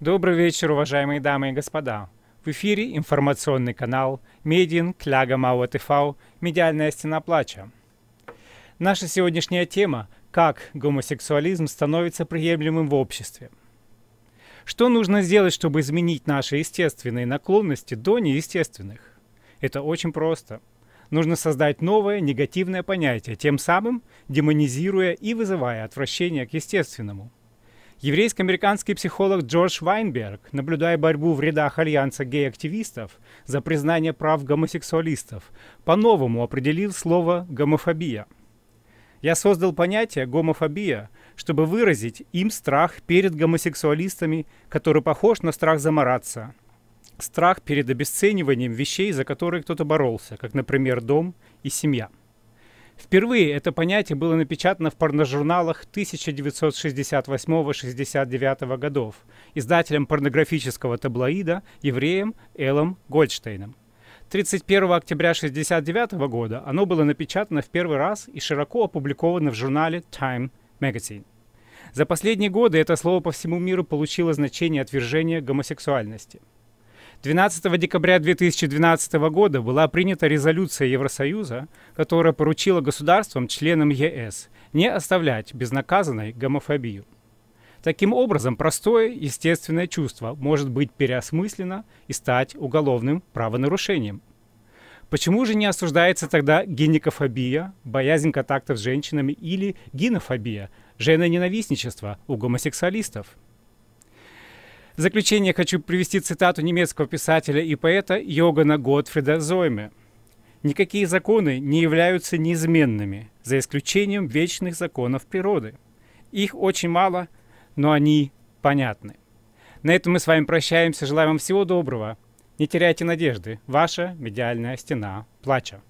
Добрый вечер, уважаемые дамы и господа. В эфире информационный канал «Медиин Кляга Мау ТФ. Медиальная стена плача». Наша сегодняшняя тема – как гомосексуализм становится приемлемым в обществе. Что нужно сделать, чтобы изменить наши естественные наклонности до неестественных? Это очень просто. Нужно создать новое негативное понятие, тем самым демонизируя и вызывая отвращение к естественному – Еврейско-американский психолог Джордж Вайнберг, наблюдая борьбу в рядах альянса гей-активистов за признание прав гомосексуалистов, по-новому определил слово «гомофобия». Я создал понятие «гомофобия», чтобы выразить им страх перед гомосексуалистами, который похож на страх замораться, страх перед обесцениванием вещей, за которые кто-то боролся, как, например, дом и семья – Впервые это понятие было напечатано в порножурналах 1968-69 годов издателем порнографического таблоида евреем Элом Гольдштейном. 31 октября 1969 года оно было напечатано в первый раз и широко опубликовано в журнале Time Magazine. За последние годы это слово по всему миру получило значение отвержения гомосексуальности – 12 декабря 2012 года была принята резолюция Евросоюза, которая поручила государствам, членам ЕС, не оставлять безнаказанной гомофобию. Таким образом, простое естественное чувство может быть переосмыслено и стать уголовным правонарушением. Почему же не осуждается тогда гинекофобия, боязнь контактов с женщинами или гинофобия, женоненавистничество у гомосексуалистов? В заключение хочу привести цитату немецкого писателя и поэта Йогана Готфрида Зойме. Никакие законы не являются неизменными, за исключением вечных законов природы. Их очень мало, но они понятны. На этом мы с вами прощаемся. Желаю вам всего доброго. Не теряйте надежды. Ваша медиальная стена плача.